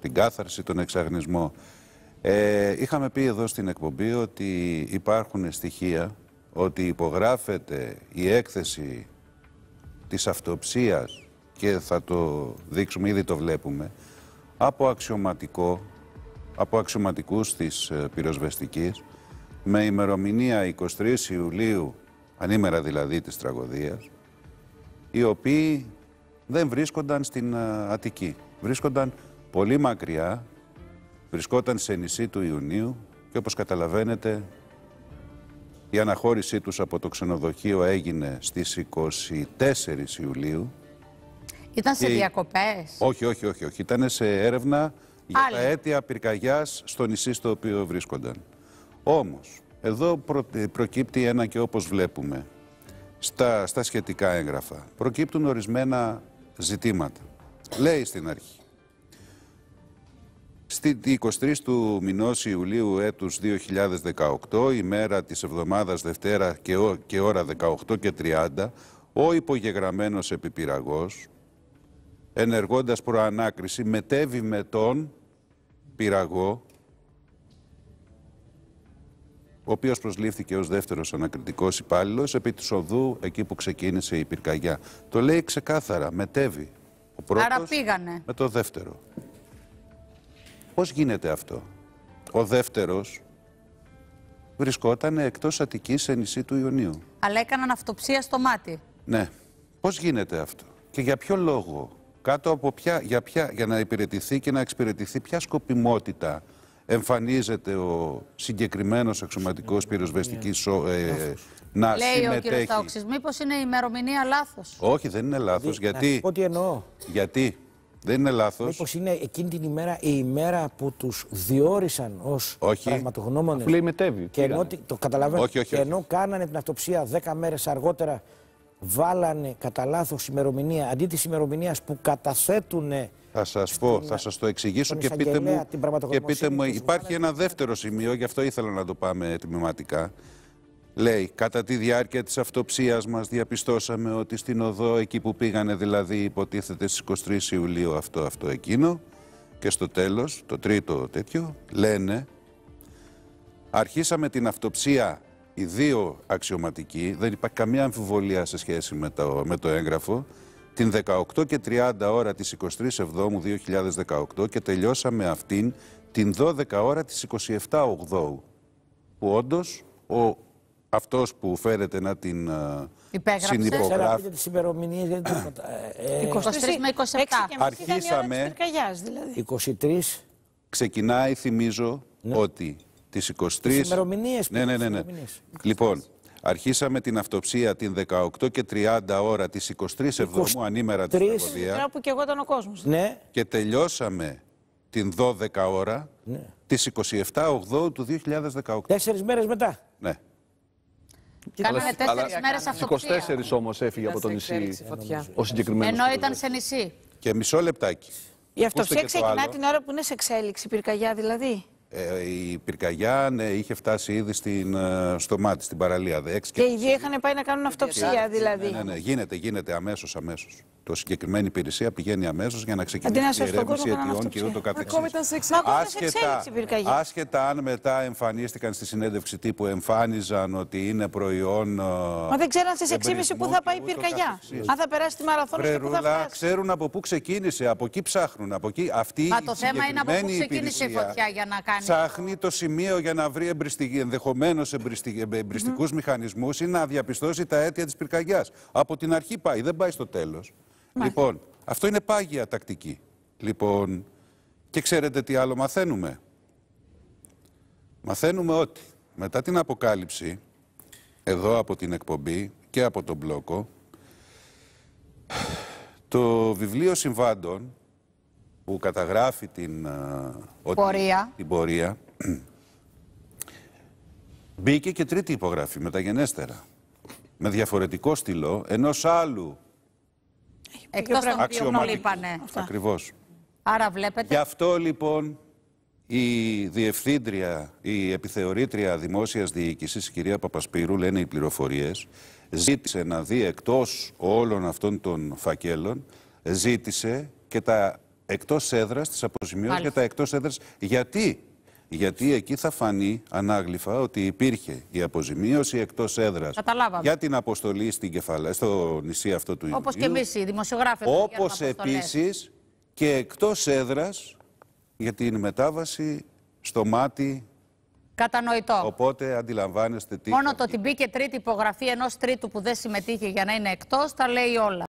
την κάθαρση, τον εξαγνισμό. Ε, είχαμε πει εδώ στην εκπομπή ότι υπάρχουν στοιχεία ότι υπογράφεται η έκθεση της αυτοψίας και θα το δείξουμε, ήδη το βλέπουμε, από αξιωματικό, από αξιωματικούς της ε, πυροσβεστικής, με ημερομηνία 23 Ιουλίου, ανήμερα δηλαδή της τραγωδίας, οι οποίοι δεν βρίσκονταν στην ε, Αττική, βρίσκονταν πολύ μακριά, βρισκόταν σε νησί του Ιουνίου και όπως καταλαβαίνετε η αναχώρησή τους από το ξενοδοχείο έγινε στις 24 Ιουλίου. Ήταν σε και... διακοπές? Όχι, όχι, όχι. όχι. Ήταν σε έρευνα για τα αίτια πυρκαγιάς στο νησί στο οποίο βρίσκονταν. Όμως, εδώ ε, προκύπτει ένα και όπως βλέπουμε στα, στα σχετικά έγγραφα. Προκύπτουν ορισμένα ζητήματα. Λέει στην αρχή Στη 23 του μηνός Ιουλίου έτους 2018, ημέρα της εβδομάδας Δευτέρα και, ώρα 18 και 30, ο υπογεγραμμένος επιπυραγός, ενεργώντας προανάκριση, μετέβη με τον πυραγό, ο οποίος προσλήφθηκε ως δεύτερος ανακριτικός υπάλληλος επί της οδού εκεί που ξεκίνησε η πυρκαγιά. Το λέει ξεκάθαρα, μετέβη. Ο πρώτος Με το δεύτερο. Πώς γίνεται αυτό. Ο δεύτερος βρισκόταν εκτός Αττικής σε νησί του Ιωνίου. Αλλά έκαναν αυτοψία στο μάτι. Ναι. Πώς γίνεται αυτό. Και για ποιο λόγο. Κάτω από ποια, για, ποια, για να υπηρετηθεί και να εξυπηρετηθεί ποια σκοπιμότητα εμφανίζεται ο συγκεκριμένος αξιωματικός πυροσβεστικής ε, να Λέει συμμετέχει. Λέει ο κύριος Ταόξης, μήπως είναι η ημερομηνία λάθος. Όχι, δεν είναι λάθος. Γιατί, να εννοώ. Γιατί δεν είναι λάθος. Μήπως είναι εκείνη την ημέρα η ημέρα που τους διόρισαν ως πραγματογνώμονε. Όχι, λέει μετέβη. Και ενώ, το καταλαβαίνω. Όχι, όχι, ενώ κάνανε την αυτοψία 10 μέρες αργότερα, βάλανε κατά λάθος ημερομηνία αντί της ημερομηνίας που καταθέτουν. Θα σας πω, θα σας το εξηγήσω και πείτε μου. Και πείτε μου, υπάρχει ένα δεύτερο σημείο, γι' αυτό ήθελα να το πάμε τμηματικά. Λέει, κατά τη διάρκεια της αυτοψίας μας διαπιστώσαμε ότι στην οδό, εκεί που πήγανε δηλαδή υποτίθεται στις 23 Ιουλίου αυτό, αυτό, εκείνο και στο τέλος, το τρίτο τέτοιο, λένε αρχίσαμε την αυτοψία οι δύο αξιωματικοί, δεν υπάρχει καμία αμφιβολία σε σχέση με το, με το έγγραφο, την 18 και 30 ώρα της 23 Εβδόμου 2018 και τελειώσαμε αυτήν την 12 ώρα της 27 Ογδόου, που όντως ο αυτός που φέρεται να την ε, Υπέγραψε. συνυπογράφει. τις ημερομηνίες δεν είναι τίποτα. 23 ε, ε, με 27. Αρχίσαμε. Δηλαδή. 23. Ξεκινάει, θυμίζω, ναι. ότι τις 23... Τις ημερομηνίες. Ναι, ναι, ναι. ναι. Λοιπόν, Αρχίσαμε την αυτοψία την 18 και 30 ώρα της 23 Εβδομού ανήμερα της τραγωδία. που και εγώ ήταν ο κόσμος. Ναι. Και τελειώσαμε την 12 ώρα ναι. της 27 Ογδόου του 2018. Τέσσερις μέρες μετά. Ναι. Κάνανε τέσσερι μέρε αυτοκτονία. 24 όμως έφυγε από το νησί ο συγκεκριμένος. Ενώ ήταν σε νησί. Και μισό λεπτάκι. Η αυτοψία ξεκινά την ώρα που είναι σε εξέλιξη, πυρκαγιά δηλαδή. Ε, η πυρκαγιά ναι, είχε φτάσει ήδη στην, ε, στο μάτι, στην παραλία. Δε, και, οι δύο είχαν πάει να κάνουν αυτοψία, δηλαδή. Ναι, ναι, ναι, γίνεται, γίνεται αμέσως, αμέσως. Το συγκεκριμένη υπηρεσία πηγαίνει αμέσως για να ξεκινήσει η ερεύνηση αιτιών και ούτω καθεξής. Ακόμα ήταν σε εξέλιξη. Άσχετα αν μετά εμφανίστηκαν στη συνέντευξη τύπου, εμφάνιζαν ότι είναι προϊόν. Ε, Μα δεν ξέραν στις 6.30 που θα πάει η πυρκαγιά. Αν θα περάσει τη μαραθώνα και που θα Ξέρουν από πού ξεκίνησε, από εκεί ψάχνουν. Από εκεί, αυτή Μα το θέμα είναι από πού ξεκίνησε η φωτιά για να κάνει. Ψάχνει το σημείο για να βρει ενδεχομένω ε, εμπριστικούς mm μηχανισμούς ή να διαπιστώσει τα αίτια της πυρκαγιάς. Από την αρχή πάει, δεν πάει στο τέλος. Λοιπόν, αυτό είναι πάγια τακτική. Λοιπόν, και ξέρετε τι άλλο μαθαίνουμε. Μαθαίνουμε ότι μετά την αποκάλυψη, εδώ από την εκπομπή και από τον μπλόκο, το βιβλίο συμβάντων που καταγράφει την, ε, πορεία. την πορεία μπήκε και τρίτη υπογραφή μεταγενέστερα με διαφορετικό στυλό ενός άλλου Εκτός των είπανε. Ακριβώς. Άρα βλέπετε. Γι' αυτό λοιπόν η διευθύντρια, η επιθεωρήτρια δημόσιας διοίκησης, η κυρία Παπασπύρου, λένε οι πληροφορίες, ζήτησε να δει εκτός όλων αυτών των φακέλων, ζήτησε και τα εκτός έδρας, της αποζημιώσει για τα εκτός έδρας. Γιατί? Γιατί εκεί θα φανεί ανάγλυφα ότι υπήρχε η αποζημίωση εκτός έδρας για την αποστολή στην κεφαλαία, στο νησί αυτό του Ινδίου. Όπως και εμείς οι δημοσιογράφοι. Όπω επίσης και εκτός έδρας για την μετάβαση στο μάτι Κατανοητό. Οπότε αντιλαμβάνεστε τι. Μόνο το ότι μπήκε τρίτη υπογραφή ενός τρίτου που δεν συμμετείχε για να είναι εκτός, τα λέει όλα.